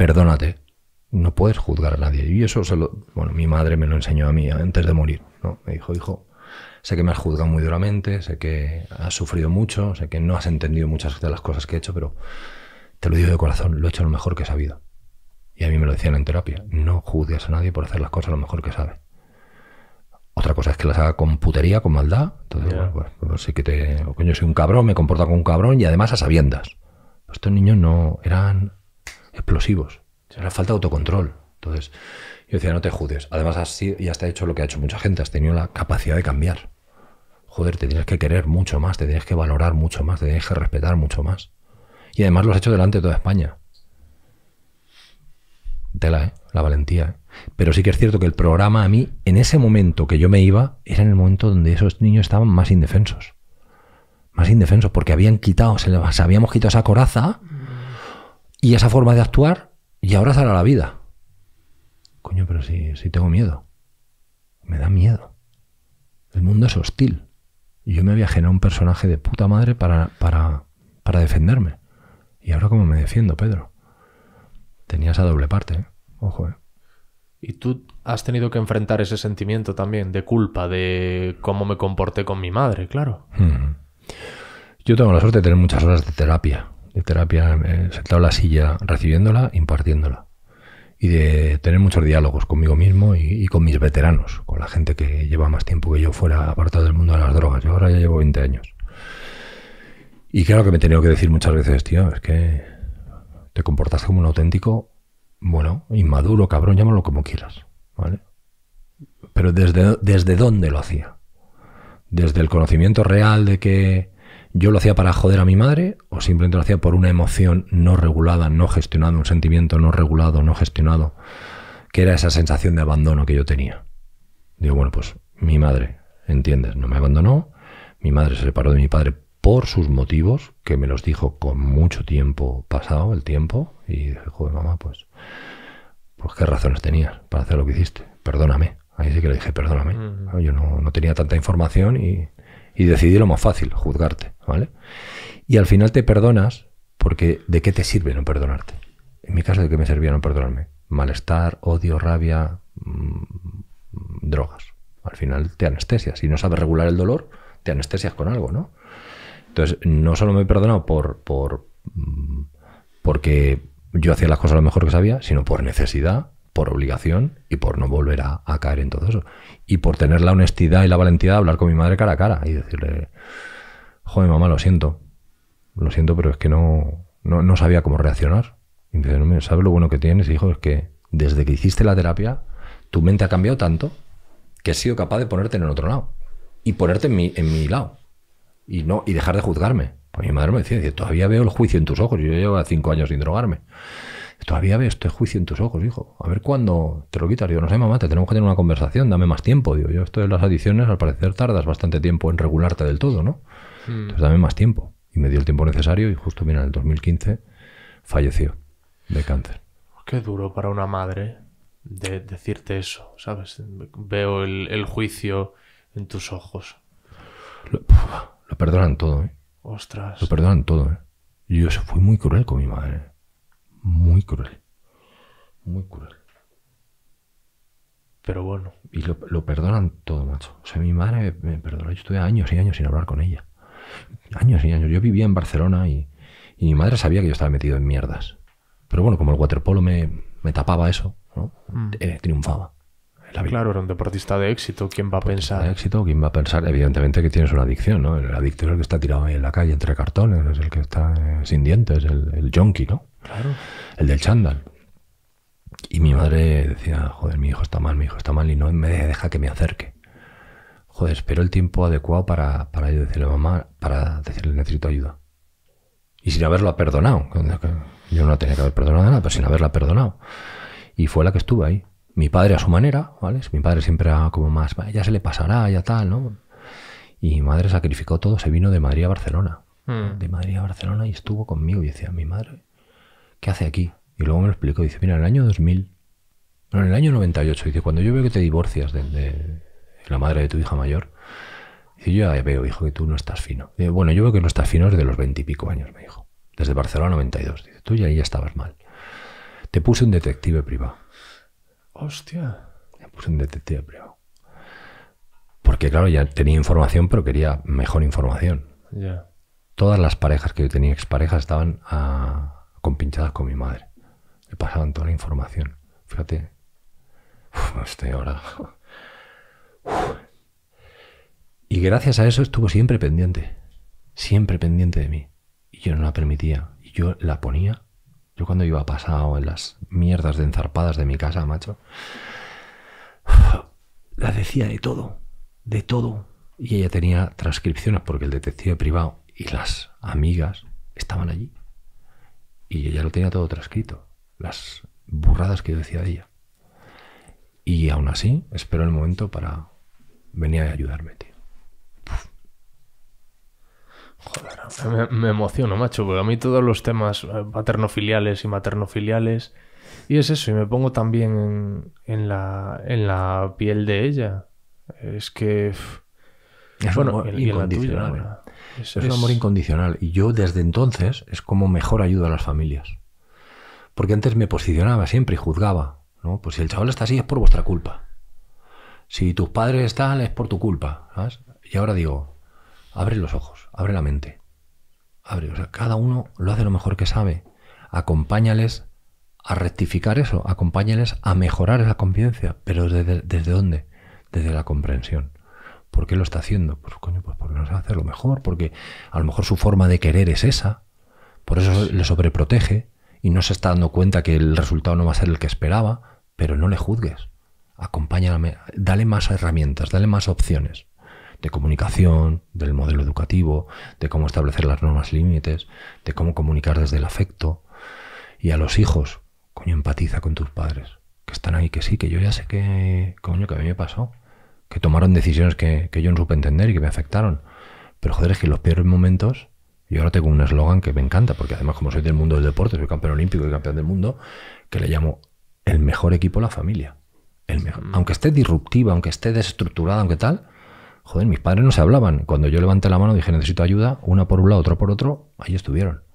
perdónate. No puedes juzgar a nadie. Y eso se bueno, mi madre me lo enseñó a mí antes de morir. ¿no? Me dijo, hijo, sé que me has juzgado muy duramente, sé que has sufrido mucho, sé que no has entendido muchas de las cosas que he hecho, pero te lo digo de corazón, lo he hecho lo mejor que he sabido. Y a mí me lo decían en terapia, no juzgues a nadie por hacer las cosas lo mejor que sabe. Otra cosa es que las haga con putería, con maldad. Entonces, bueno, pues, pues, sí que te... Oh, coño, soy un cabrón, me comporta como un cabrón y además a sabiendas. Estos niños no eran explosivos. Era falta autocontrol. Entonces, yo decía, no te judes. Además, así ya está hecho lo que ha hecho mucha gente. Has tenido la capacidad de cambiar. Joder, te tienes que querer mucho más, te tienes que valorar mucho más, te tienes que respetar mucho más. Y además lo has hecho delante de toda España. Tela, ¿eh? La valentía. ¿eh? Pero sí que es cierto que el programa a mí, en ese momento que yo me iba, era en el momento donde esos niños estaban más indefensos. Más indefensos, porque habían quitado, se habíamos quitado esa coraza y esa forma de actuar y abrazar a la vida. Coño, pero si, tengo miedo. Me da miedo. El mundo es hostil. Y yo me había generado un personaje de puta madre para, para, para defenderme. ¿Y ahora cómo me defiendo, Pedro? Tenía esa doble parte, ¿eh? ojo. ¿eh? Y tú has tenido que enfrentar ese sentimiento también de culpa, de cómo me comporté con mi madre, claro. Mm. Yo tengo la suerte de tener muchas horas de terapia terapia eh, sentado en la silla, recibiéndola, impartiéndola. Y de tener muchos diálogos conmigo mismo y, con mis veteranos, con la gente que lleva más tiempo que yo fuera apartado del mundo de las drogas. Yo ahora ya llevo 20 años. Y claro que me he tenido que decir muchas veces, tío, es que te comportas como un auténtico, bueno, inmaduro, cabrón, llámalo como quieras, ¿vale? Pero desde, desde dónde lo hacía? Desde el conocimiento real de que yo lo hacía para joder a mi madre o simplemente lo hacía por una emoción no regulada, no gestionada, un sentimiento no regulado, no gestionado, que era esa sensación de abandono que yo tenía. Digo, bueno, pues mi madre, ¿entiendes? No me abandonó, mi madre se separó de mi padre por sus motivos, que me los dijo con mucho tiempo pasado, el tiempo, y dije, joder, mamá, pues, pues qué razones tenías para hacer lo que hiciste, perdóname. Ahí sí que le dije, perdóname. Yo no, no, tenía tanta información y, y decidí lo más fácil, juzgarte, ¿vale? Y al final te perdonas porque ¿de qué te sirve no perdonarte? En mi caso, ¿de qué me servía no perdonarme? Malestar, odio, rabia, mm, drogas. Al final te anestesias. Si no sabes regular el dolor, te anestesias con algo, ¿no? Entonces, no solo me he perdonado por, por, mm, porque yo hacía las cosas lo mejor que sabía, sino por necesidad, por obligación y por no volver a, caer en todo eso. Y por tener la honestidad y la valentía de hablar con mi madre cara a cara y decirle, joder, mamá, lo siento, lo siento, pero es que no, no, sabía cómo reaccionar. Y me dice, ¿sabes lo bueno que tienes, hijo? Es que desde que hiciste la terapia, tu mente ha cambiado tanto que has sido capaz de ponerte en el otro lado y ponerte en mi, en mi lado y, no, y dejar de juzgarme. Pues mi madre me decía, todavía veo el juicio en tus ojos, yo llevo cinco años sin drogarme. Todavía veo este juicio en tus ojos, hijo. A ver cuándo te lo quitas. Digo, no sé, mamá, te tenemos que tener una conversación, dame más tiempo. Digo, yo esto de las adiciones, al parecer tardas bastante tiempo en regularte del todo, ¿no? Hmm. Entonces dame más tiempo. Y me dio el tiempo necesario y justo, mira, en el 2015 falleció de cáncer. Qué duro para una madre de decirte eso, ¿sabes? Veo el, juicio en tus ojos. Lo, perdonan todo, ¿eh? Ostras. Lo perdonan todo, ¿eh? Yo fui muy cruel con mi madre muy cruel. Muy cruel. Pero bueno. Y lo, perdonan todo, macho. O sea, mi madre me, perdonó. Yo estuve años y años sin hablar con ella. Años y años. Yo vivía en Barcelona y, mi madre sabía que yo estaba metido en mierdas. Pero bueno, como el waterpolo me, tapaba eso, ¿no? Mm. Eh, triunfaba. Claro, era un deportista de éxito. ¿Quién va a pensar? De éxito, ¿quién va a pensar? Evidentemente que tienes una adicción, ¿no? El adicto es el que está tirado ahí en la calle entre cartones, es el que está eh, sin dientes, el, el junkie, ¿no? Claro. El del chándal. Y mi madre decía, joder, mi hijo está mal, mi hijo está mal, y no me deja que me acerque. Joder, espero el tiempo adecuado para, para decirle a mamá, para decirle necesito ayuda. Y sin haberla perdonado. Yo no tenía que haber perdonado nada, pero sin haberla perdonado. Y fue la que estuvo ahí. Mi padre a su manera, ¿vale? Mi padre siempre era como más, ya se le pasará, ya tal, ¿no? Y mi madre sacrificó todo, se vino de Madrid a Barcelona. Mm. De Madrid a Barcelona y estuvo conmigo. Y decía, mi madre, ¿qué hace aquí? Y luego me lo explicó, dice, mira, en el año 2000, en el año 98, dice, cuando yo veo que te divorcias de, la madre de tu hija mayor, yo ya veo, hijo, que tú no estás fino. Dice, bueno, yo veo que no estás fino desde los veintipico años, me dijo, desde Barcelona 92, dice, tú ya ahí ya estabas mal. Te puse un detective privado. Hostia. Te puse un detective privado. Porque claro, ya tenía información, pero quería mejor información. Todas las parejas que yo tenía, exparejas, estaban a, con pinchadas con mi madre. Le pasaban toda la información. Fíjate. Uf, estoy ahora. Y gracias a eso estuvo siempre pendiente. Siempre pendiente de mí. Y yo no la permitía. Y yo la ponía. Yo cuando iba pasado en las mierdas de enzarpadas de mi casa, macho. La decía de todo. De todo. Y ella tenía transcripciones porque el detective privado y las amigas estaban allí. Y ella lo tenía todo transcrito, las burradas que yo decía ella. Y aún así, espero el momento para venir a ayudarme, tío. Joder, me, emociono, macho, porque a mí todos los temas eh, paternofiliales y maternofiliales... Y es eso, y me pongo también en, la, en la piel de ella. Es que... bueno, y, eh es un amor incondicional. Y yo desde entonces es como mejor ayudo a las familias. Porque antes me posicionaba siempre y juzgaba. ¿no? Pues si el chaval está así es por vuestra culpa. Si tus padres están es por tu culpa. Y ahora digo, abre los ojos, abre la mente. Abre, cada uno lo hace lo mejor que sabe. Acompáñales a rectificar eso, acompáñales a mejorar esa convivencia. Pero ¿desde, desde dónde? Desde la comprensión. ¿Por qué lo está haciendo? Pues coño, pues porque no sabe hacerlo mejor, porque a lo mejor su forma de querer es esa, por eso le sobreprotege y no se está dando cuenta que el resultado no va a ser el que esperaba, pero no le juzgues. Acompáñame. dale más herramientas, dale más opciones de comunicación, del modelo educativo, de cómo establecer las normas límites, de cómo comunicar desde el afecto. Y a los hijos, coño, empatiza con tus padres, que están ahí, que sí, que yo ya sé que, coño, que a mí me pasó que tomaron decisiones que, yo no supe entender y que me afectaron. Pero joder, es que en los peores momentos, y ahora tengo un eslogan que me encanta, porque además como soy del mundo del deporte, soy campeón olímpico y campeón del mundo, que le llamo el mejor equipo la familia. El mejor. Mm. Aunque esté disruptiva, aunque esté desestructurada, aunque tal, joder, mis padres no se hablaban. Cuando yo levanté la mano dije necesito ayuda, una por un lado, otro por otro, ahí estuvieron.